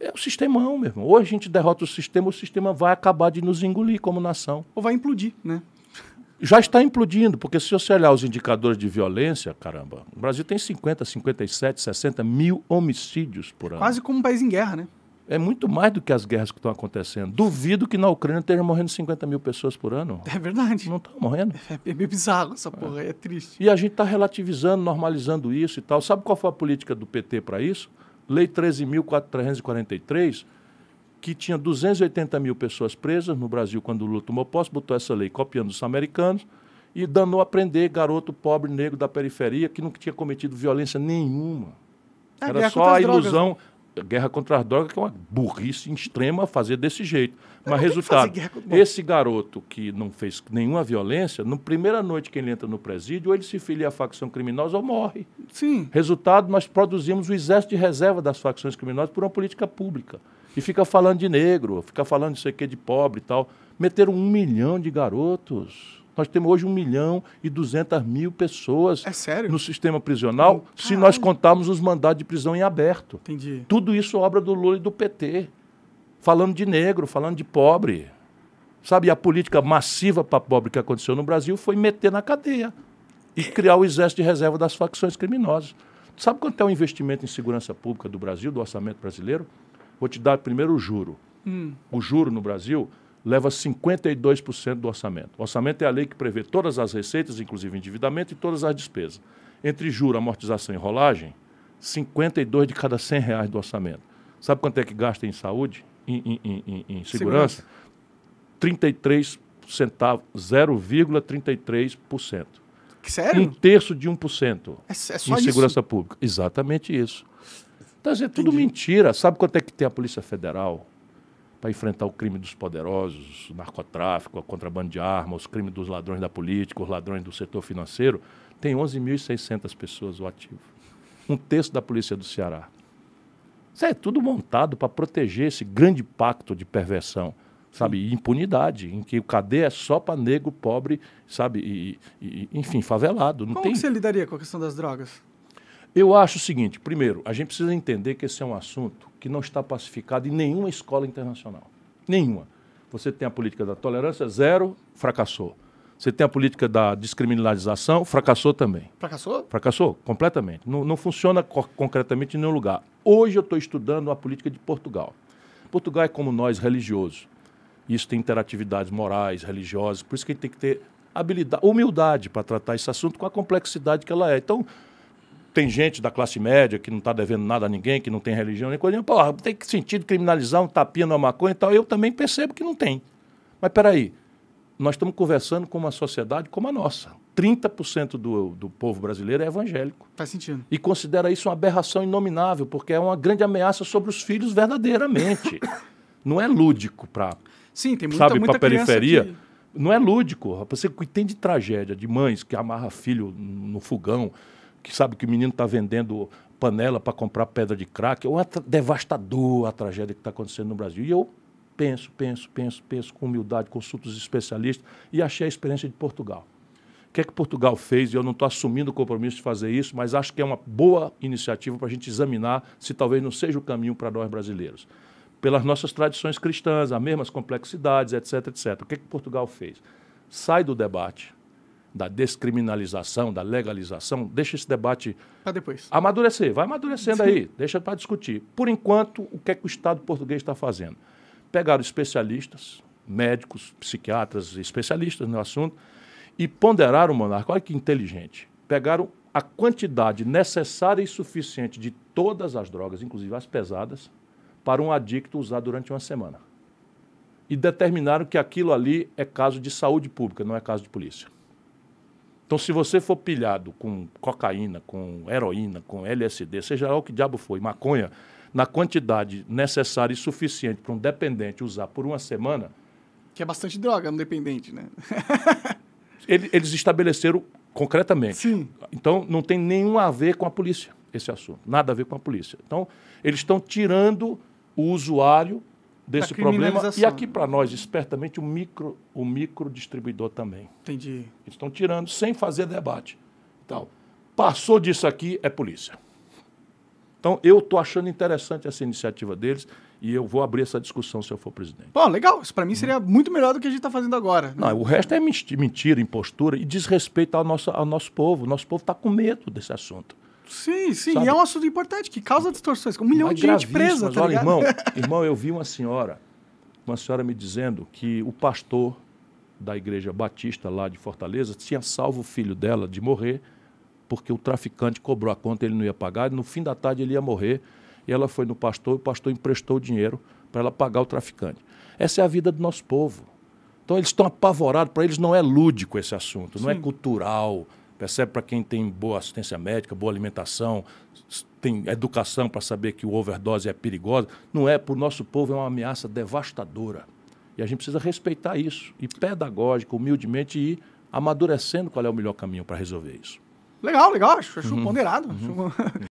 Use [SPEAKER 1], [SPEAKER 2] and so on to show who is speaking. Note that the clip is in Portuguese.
[SPEAKER 1] É o sistemão, meu irmão. Ou a gente derrota o sistema, ou o sistema vai acabar de nos engolir como nação. Ou vai implodir, né? Já está implodindo, porque se você olhar os indicadores de violência, caramba, o Brasil tem 50, 57, 60 mil homicídios por ano. Quase como um país em guerra, né? É muito mais do que as guerras que estão acontecendo. Duvido que na Ucrânia esteja morrendo 50 mil pessoas por ano. É verdade. Não estão tá morrendo. É, é, meio bizarro essa é. porra, é, é triste. E a gente está relativizando, normalizando isso e tal. Sabe qual foi a política do PT para isso? Lei 13.443 que tinha 280 mil pessoas presas no Brasil quando o Lula tomou posse, botou essa lei copiando os americanos e danou a prender garoto pobre negro da periferia que não tinha cometido violência nenhuma. É, Era só a ilusão, né? guerra contra as drogas, que é uma burrice extrema fazer desse jeito. Mas é resultado, esse garoto que não fez nenhuma violência, na primeira noite que ele entra no presídio, ou ele se filia à facção criminosa ou morre. Sim. Resultado, nós produzimos o exército de reserva das facções criminosas por uma política pública. E fica falando de negro, fica falando de sei que, de pobre e tal. Meteram um milhão de garotos nós temos hoje 1 milhão e 200 mil pessoas é no sistema prisional, se nós contarmos os mandados de prisão em aberto. Entendi. Tudo isso é obra do Lula e do PT. Falando de negro, falando de pobre. Sabe, a política massiva para pobre que aconteceu no Brasil foi meter na cadeia e criar o exército de reserva das facções criminosas. Sabe quanto é o investimento em segurança pública do Brasil, do orçamento brasileiro? Vou te dar primeiro o juro. Hum. O juro no Brasil leva 52% do orçamento. O orçamento é a lei que prevê todas as receitas, inclusive endividamento, e todas as despesas. Entre juro, amortização e rolagem, 52 de cada 100 reais do orçamento. Sabe quanto é que gasta em saúde, em, em, em, em segurança? segurança? 33 centavos, 0,33%. Sério? Um terço de 1% é, é só em isso? segurança pública. Exatamente isso. Então, é tudo Entendi. mentira. Sabe quanto é que tem a Polícia Federal? para enfrentar o crime dos poderosos, o narcotráfico, a contrabando de armas, os crimes dos ladrões da política, os ladrões do setor financeiro, tem 11.600 pessoas o ativo. Um terço da polícia do Ceará. Isso é tudo montado para proteger esse grande pacto de perversão, sabe? E impunidade, em que o Cadê é só para negro, pobre, sabe? E, e, enfim, favelado. Não Como tem... você lidaria com a questão das drogas? Eu acho o seguinte: primeiro, a gente precisa entender que esse é um assunto que não está pacificado em nenhuma escola internacional. Nenhuma. Você tem a política da tolerância zero, fracassou. Você tem a política da descriminalização, fracassou também. Fracassou? Fracassou, completamente. Não, não funciona co concretamente em nenhum lugar. Hoje eu estou estudando a política de Portugal. Portugal é como nós, religioso. Isso tem interatividades morais, religiosas, por isso que a gente tem que ter habilidade, humildade para tratar esse assunto com a complexidade que ela é. Então, tem gente da classe média que não está devendo nada a ninguém, que não tem religião nem coisa nenhuma. Porra, tem que sentido criminalizar um tapinha numa maconha e tal. Eu também percebo que não tem. Mas peraí, nós estamos conversando com uma sociedade como a nossa. 30% do, do povo brasileiro é evangélico. Faz sentido. E considera isso uma aberração inominável, porque é uma grande ameaça sobre os filhos verdadeiramente. não é lúdico para. Sim, tem muita, sabe, muita periferia. Que... Não é lúdico. Você tem de tragédia de mães que amarra filho no fogão, que sabe que o menino está vendendo panela para comprar pedra de crack. É uma devastadora a tragédia que está acontecendo no Brasil. E eu penso, penso, penso, penso com humildade, consulto os especialistas e achei a experiência de Portugal. O que é que Portugal fez? E eu não estou assumindo o compromisso de fazer isso, mas acho que é uma boa iniciativa para a gente examinar se talvez não seja o caminho para nós brasileiros. Pelas nossas tradições cristãs, as mesmas complexidades, etc, etc. O que é que Portugal fez? Sai do debate, da descriminalização, da legalização, deixa esse debate depois. Amadurecer, vai amadurecendo Sim. aí, deixa para discutir. Por enquanto, o que é que o Estado português está fazendo? Pegaram especialistas, médicos, psiquiatras, especialistas no assunto e ponderaram o monarca. Olha que inteligente. Pegaram a quantidade necessária e suficiente de todas as drogas, inclusive as pesadas, para um adicto usar durante uma semana. E determinaram que aquilo ali é caso de saúde pública, não é caso de polícia. Então, se você for pilhado com cocaína, com heroína, com LSD, seja lá o que diabo foi, maconha, na quantidade necessária e suficiente para um dependente usar por uma semana. Que é bastante droga no dependente, né? ele, eles estabeleceram concretamente. Sim. Então, não tem nenhum a ver com a polícia esse assunto. Nada a ver com a polícia. Então, eles estão tirando o usuário desse problema. E aqui para nós, espertamente, o micro, o micro distribuidor também. Entendi. Eles estão tirando sem fazer debate. Tal. Passou disso aqui, é polícia. Então, eu estou achando interessante essa iniciativa deles e eu vou abrir essa discussão se eu for presidente. Bom, legal. Isso para mim seria uhum. muito melhor do que a gente está fazendo agora. Né? Não, o resto é mentira, impostura e desrespeito ao nosso, ao nosso povo. O nosso povo está com medo desse assunto. Sim, sim. Sabe? E é um assunto importante, que causa distorções. Um milhão de gente presa, mas, tá olha, irmão, irmão, eu vi uma senhora, uma senhora me dizendo que o pastor da igreja batista lá de Fortaleza tinha salvo o filho dela de morrer porque o traficante cobrou a conta, ele não ia pagar, e no fim da tarde ele ia morrer. E ela foi no pastor, e o pastor emprestou o dinheiro para ela pagar o traficante. Essa é a vida do nosso povo. Então eles estão apavorados, para eles não é lúdico esse assunto, Sim. não é cultural, Percebe para quem tem boa assistência médica, boa alimentação, tem educação para saber que o overdose é perigosa. Não é, para o nosso povo é uma ameaça devastadora. E a gente precisa respeitar isso e pedagógico, humildemente ir amadurecendo qual é o melhor caminho para resolver isso. Legal, legal, acho, acho uhum. ponderado. Uhum. Acho...